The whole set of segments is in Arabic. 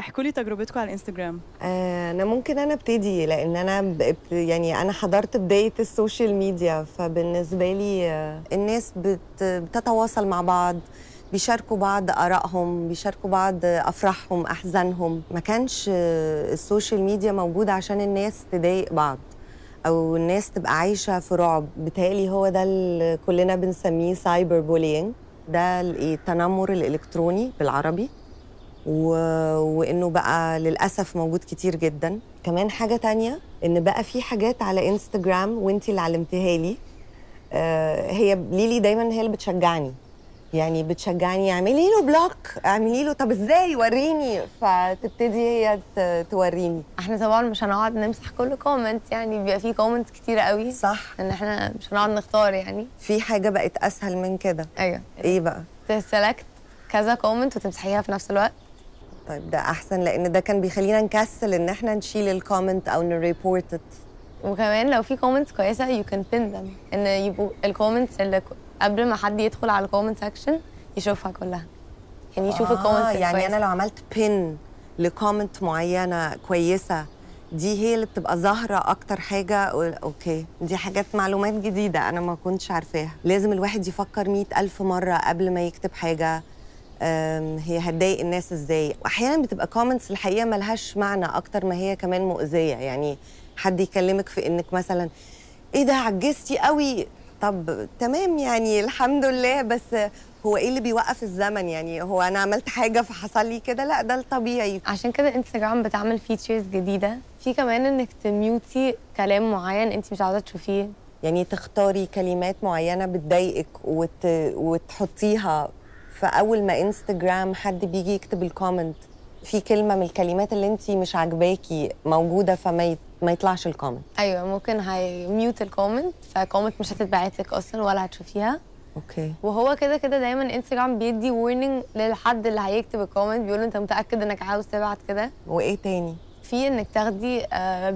احكوا لي تجربتكم على الانستجرام آه، انا ممكن انا ابتدي لان انا يعني انا حضرت بدايه السوشيال ميديا فبالنسبه لي آه، الناس بتتواصل مع بعض بيشاركوا بعض ارائهم بيشاركوا بعض افراحهم احزانهم ما كانش آه، السوشيال ميديا موجود عشان الناس تضايق بعض او الناس تبقى عايشه في رعب بتالي هو ده اللي كلنا بنسميه سايبر بولينج ده التنمر الالكتروني بالعربي و... وانه بقى للاسف موجود كتير جدا كمان حاجه تانية ان بقى في حاجات على انستغرام وانت اللي علمتيها لي آه، هي ليلي دايما هي اللي بتشجعني يعني بتشجعني اعملي له بلوك اعملي له طب ازاي وريني فتبتدي هي توريني احنا طبعا مش هنقعد نمسح كل كومنت يعني بيبقى في كومنتس كتيره قوي صح ان احنا مش هنقعد نختار يعني في حاجه بقت اسهل من كده ايوه ايه بقى تسلكت كذا كومنت وتمسحيها في نفس الوقت طيب ده احسن لان ده كان بيخلينا نكسل ان احنا نشيل الكومنت او نريبورت وكمان لو في كومنتس كويسه يو كان بين ذم ان يبقوا الكومنتس اللي قبل ما حد يدخل على الكومنت سكشن يشوفها كلها يعني يشوف آه الكومنتس يعني انا لو عملت بين لكومنت معينه كويسه دي هي اللي بتبقى ظاهره اكتر حاجه اوكي دي حاجات معلومات جديده انا ما كنتش عارفاها لازم الواحد يفكر مئة ألف مره قبل ما يكتب حاجه هي هتضايق الناس ازاي واحيانا بتبقى كومنتس الحقيقه ملهاش معنى اكتر ما هي كمان مؤذيه يعني حد يكلمك في انك مثلا ايه ده عجزتي قوي طب تمام يعني الحمد لله بس هو ايه اللي بيوقف الزمن يعني هو انا عملت حاجه فحصل لي كده لا ده الطبيعي عشان كده انستغرام بتعمل فيتشرز جديده في كمان انك تميوتي كلام معين انت مش عاوزه تشوفيه يعني تختاري كلمات معينه بتضايقك وت... وتحطيها فاول ما انستجرام حد بيجي يكتب الكومنت في كلمه من الكلمات اللي انت مش عاجباكي موجوده فما يت... ما يطلعش الكومنت ايوه ممكن ميوت الكومنت فكومنت مش هتتبعت لك اصلا ولا هتشوفيها اوكي وهو كده كده دايما انستجرام بيدي ورنينج للحد اللي هيكتب الكومنت بيقول له انت متاكد انك عاوز تبعت كده وايه تاني في انك تاخدي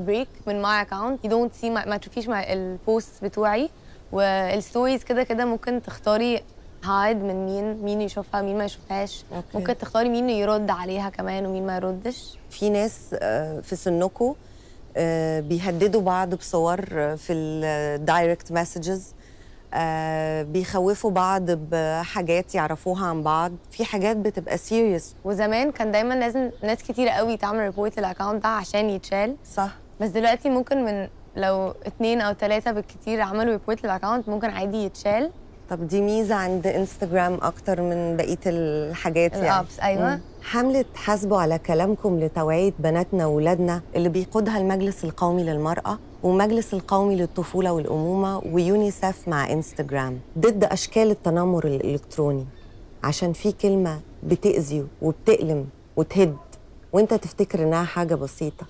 بريك آه، من ماي اكونت يو دونت سي ما تشوفيش البوست بتوعي والستوريز كده كده ممكن تختاري هايد من مين مين يشوفها مين ما يشوفهاش أوكي. ممكن تختاري مين يرد عليها كمان ومين ما يردش في ناس آه، في سنكم آه، بيهددوا بعض بصور آه، في الدايركت مسجز بيخوفوا بعض بحاجات يعرفوها عن بعض في حاجات بتبقى سيريس وزمان كان دايما لازم ناس كتير قوي تعمل ريبورت للاكونت ده عشان يتشال صح بس دلوقتي ممكن من لو اتنين او تلاتة بالكتير عملوا ريبورت للاكونت ممكن عادي يتشال طب دي ميزه عند انستغرام اكتر من بقيه الحاجات يعني الابس ايوه مم. حملة حاسبوا على كلامكم لتوعية بناتنا وولادنا اللي بيقودها المجلس القومي للمرأة ومجلس القومي للطفولة والأمومة ويونيسف مع انستغرام ضد أشكال التنمر الإلكتروني عشان في كلمة بتأذي وبتألم وتهد وانت تفتكر انها حاجة بسيطة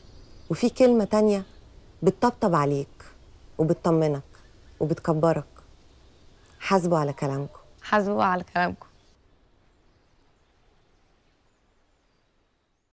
وفي كلمة تانية بتطبطب عليك وبتطمنك وبتكبرك حاسبوا على كلامكم حاسبوا على كلامكم